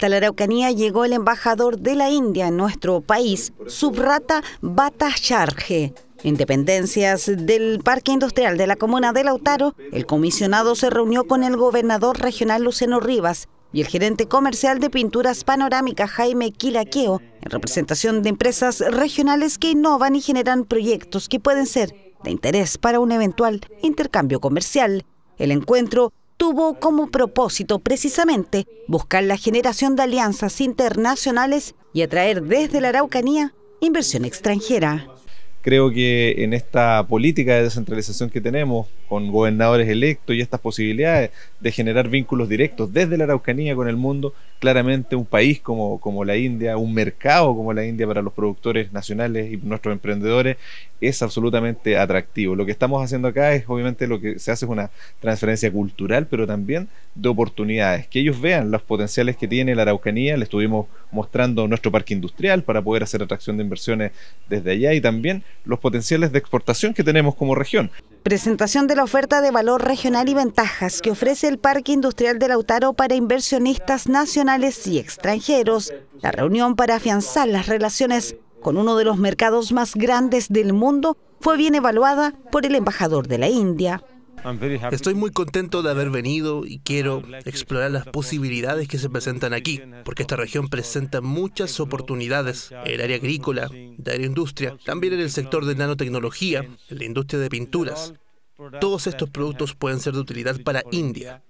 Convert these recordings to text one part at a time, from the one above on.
Hasta la Araucanía llegó el embajador de la India en nuestro país, Subrata Batacharje. En dependencias del Parque Industrial de la Comuna de Lautaro, el comisionado se reunió con el gobernador regional Luceno Rivas y el gerente comercial de pinturas panorámicas Jaime Quilaqueo, en representación de empresas regionales que innovan y generan proyectos que pueden ser de interés para un eventual intercambio comercial. El encuentro tuvo como propósito precisamente buscar la generación de alianzas internacionales y atraer desde la Araucanía inversión extranjera. Creo que en esta política de descentralización que tenemos con gobernadores electos y estas posibilidades de generar vínculos directos desde la Araucanía con el mundo, claramente un país como, como la India, un mercado como la India para los productores nacionales y nuestros emprendedores es absolutamente atractivo. Lo que estamos haciendo acá es obviamente lo que se hace es una transferencia cultural, pero también de oportunidades, que ellos vean los potenciales que tiene la Araucanía, le estuvimos mostrando nuestro parque industrial para poder hacer atracción de inversiones desde allá y también los potenciales de exportación que tenemos como región. Presentación de la oferta de valor regional y ventajas que ofrece el Parque Industrial de Lautaro para inversionistas nacionales y extranjeros. La reunión para afianzar las relaciones con uno de los mercados más grandes del mundo fue bien evaluada por el embajador de la India. Estoy muy contento de haber venido y quiero explorar las posibilidades que se presentan aquí, porque esta región presenta muchas oportunidades el área agrícola, de industria, también en el sector de nanotecnología, en la industria de pinturas. Todos estos productos pueden ser de utilidad para India.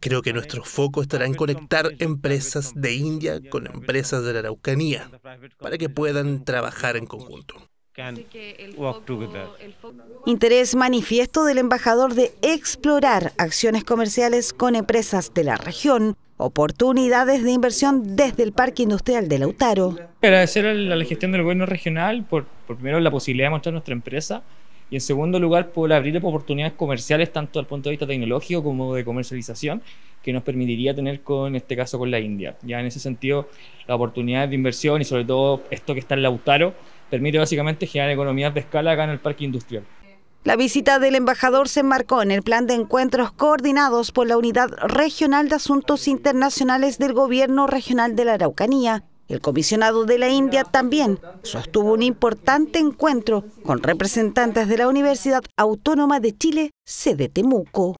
Creo que nuestro foco estará en conectar empresas de India con empresas de la Araucanía para que puedan trabajar en conjunto. Interés manifiesto del embajador de explorar acciones comerciales con empresas de la región, oportunidades de inversión desde el Parque Industrial de Lautaro. Agradecer a la gestión del gobierno regional por, por primero la posibilidad de mostrar nuestra empresa y en segundo lugar por abrir oportunidades comerciales tanto al punto de vista tecnológico como de comercialización que nos permitiría tener con este caso con la India. Ya en ese sentido la oportunidad de inversión y sobre todo esto que está en Lautaro permite básicamente generar economías de escala acá en el parque industrial. La visita del embajador se enmarcó en el plan de encuentros coordinados por la Unidad Regional de Asuntos Internacionales del Gobierno Regional de la Araucanía. El comisionado de la India también sostuvo un importante encuentro con representantes de la Universidad Autónoma de Chile, sede Temuco.